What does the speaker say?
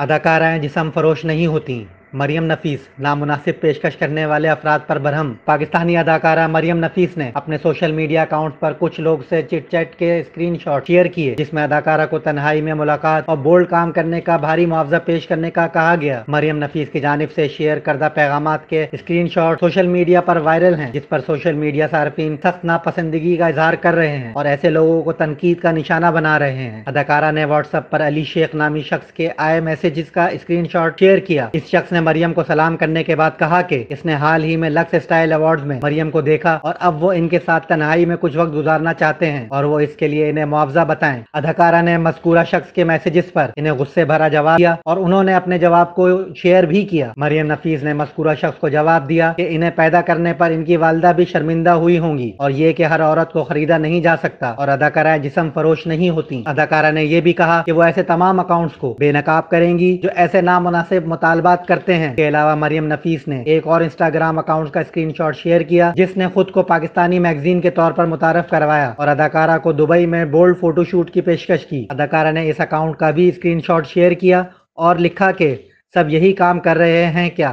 अदाकाराएँ जिसम फरोश नहीं होती मरियम नफीस नामुनासिब पेशकश करने वाले अफराद पर बरहम पाकिस्तानी अदाकारा मरियम नफीस ने अपने सोशल मीडिया अकाउंट पर कुछ लोग से चिटचैट के स्क्रीन शेयर किए जिसमें अदाकारा को तनहाई में मुलाकात और बोल्ड काम करने का भारी मुआवजा पेश करने का कहा गया मरियम नफीस की जानब से शेयर करदा पैगाम के स्क्रीन सोशल मीडिया पर वायरल है जिस पर सोशल मीडिया सार्फिन सख्त नापसंदगी का इजहार कर रहे हैं और ऐसे लोगों को तनकीद का निशाना बना रहे हैं अदाकारा ने व्हाट्सएप पर अली शेख नामी शख्स के आए मैसेज का स्क्रीन शेयर किया इस शख्स ने मरियम को सलाम करने के बाद कहा कि इसने हाल ही में लक्स स्टाइल अवार्ड में मरियम को देखा और अब वो इनके साथ तनाई में कुछ वक्त गुजारना चाहते हैं और वो इसके लिए इन्हें मुआवजा बताएं अदाकारा ने मस्कूरा शख्स के मैसेजेस पर इन्हें गुस्से भरा जवाब दिया और उन्होंने अपने जवाब को शेयर भी किया मरियम नफीस ने मस्कूरा शख्स को जवाब दिया की इन्हें पैदा करने पर इनकी वालदा भी शर्मिंदा हुई होंगी और ये की हर औरत को खरीदा नहीं जा सकता और अदाकारा जिसम फरोश नहीं होती अदाकारा ने यह भी कहा कि वो ऐसे तमाम अकाउंट्स को बेनकाब करेंगी जो ऐसे नामनासिब मुतालबात करते करते हैं इसके अलावा मरियम नफीस ने एक और इंस्टाग्राम अकाउंट का स्क्रीन शेयर किया जिसने खुद को पाकिस्तानी मैगजीन के तौर पर मुतारफ करवाया और अदाकारा को दुबई में बोल्ड फोटोशूट की पेशकश की अदाकारा ने इस अकाउंट का भी स्क्रीन शेयर किया और लिखा के सब यही काम कर रहे हैं क्या